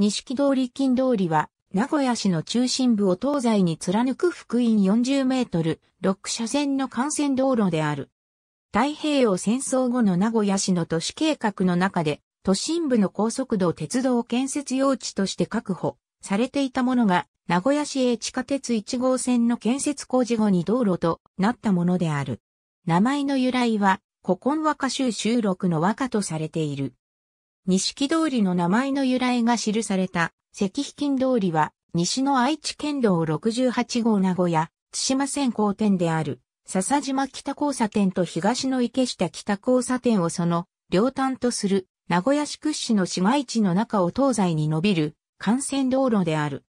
錦通り金通りは、名古屋市の中心部を東西に貫く福音40メートル、6車線の幹線道路である。太平洋戦争後の名古屋市の都市計画の中で、都心部の高速道鉄道建設用地として確保されていたものが、名古屋市営地下鉄1号線の建設工事後に道路となったものである。名前の由来は、古今和歌集収録の和歌とされている。錦通りの名前の由来が記された石碑金通りは、西の愛知県道68号名古屋、津島線交点である、笹島北交差点と東の池下北交差点をその両端とする名古屋市屈指の市街地の中を東西に伸びる幹線道路である。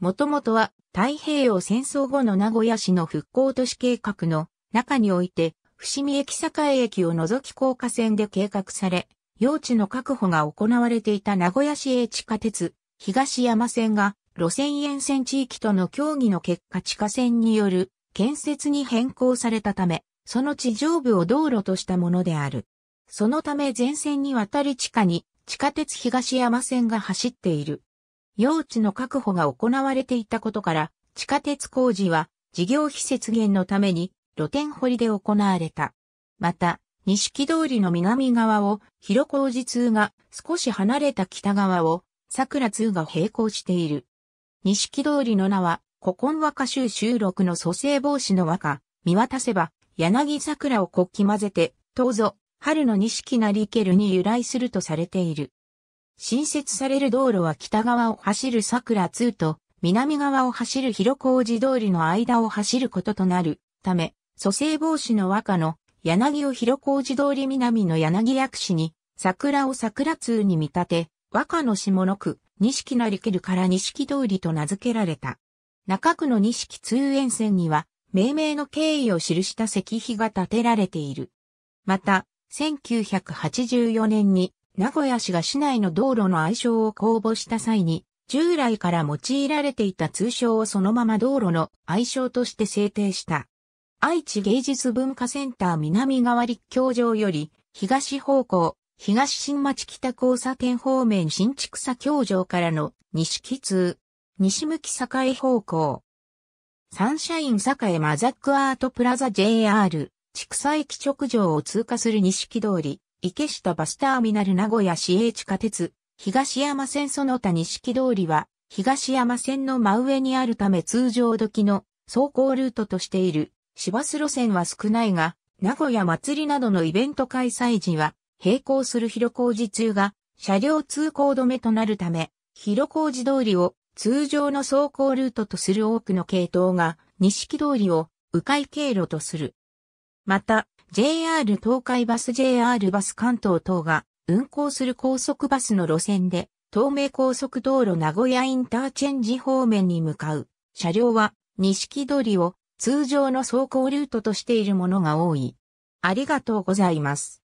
もともとは太平洋戦争後の名古屋市の復興都市計画の中において、伏見駅栄駅を除き高架線で計画され、用地の確保が行われていた名古屋市営地下鉄、東山線が路線沿線地域との協議の結果地下線による建設に変更されたため、その地上部を道路としたものである。そのため前線にわたり地下に地下鉄東山線が走っている。用地の確保が行われていたことから、地下鉄工事は事業費節減のために露天掘りで行われた。また、錦通りの南側を広小路通が少し離れた北側を桜通が並行している。錦通りの名は古今和歌集収録の蘇生防止の和歌、見渡せば柳桜を国旗混ぜて、当ぞ春の錦なりけるに由来するとされている。新設される道路は北側を走る桜通と南側を走る広小路通りの間を走ることとなるため、蘇生防止の和歌の柳を広小路通り南の柳薬師に、桜を桜通に見立て、和歌の下の区、錦成りけるから錦通りと名付けられた。中区の錦通園線には、命名の経緯を記した石碑が建てられている。また、1984年に、名古屋市が市内の道路の愛称を公募した際に、従来から用いられていた通称をそのまま道路の愛称として制定した。愛知芸術文化センター南側立教場より、東方向、東新町北交差点方面新築佐教場からの西木通、西向き栄方向。サンシャイン栄マザックアートプラザ JR、畜草駅直上を通過する西木通り、池下バスターミナル名古屋市営地下鉄、東山線その他西木通りは、東山線の真上にあるため通常時の走行ルートとしている市バス路線は少ないが、名古屋祭りなどのイベント開催時は、並行する広小路中が車両通行止めとなるため、広小路通りを通常の走行ルートとする多くの系統が、西木通りを迂回経路とする。また、JR 東海バス JR バス関東等が運行する高速バスの路線で、東名高速道路名古屋インターチェンジ方面に向かう車両は、西木通りを通常の走行ルートとしているものが多い。ありがとうございます。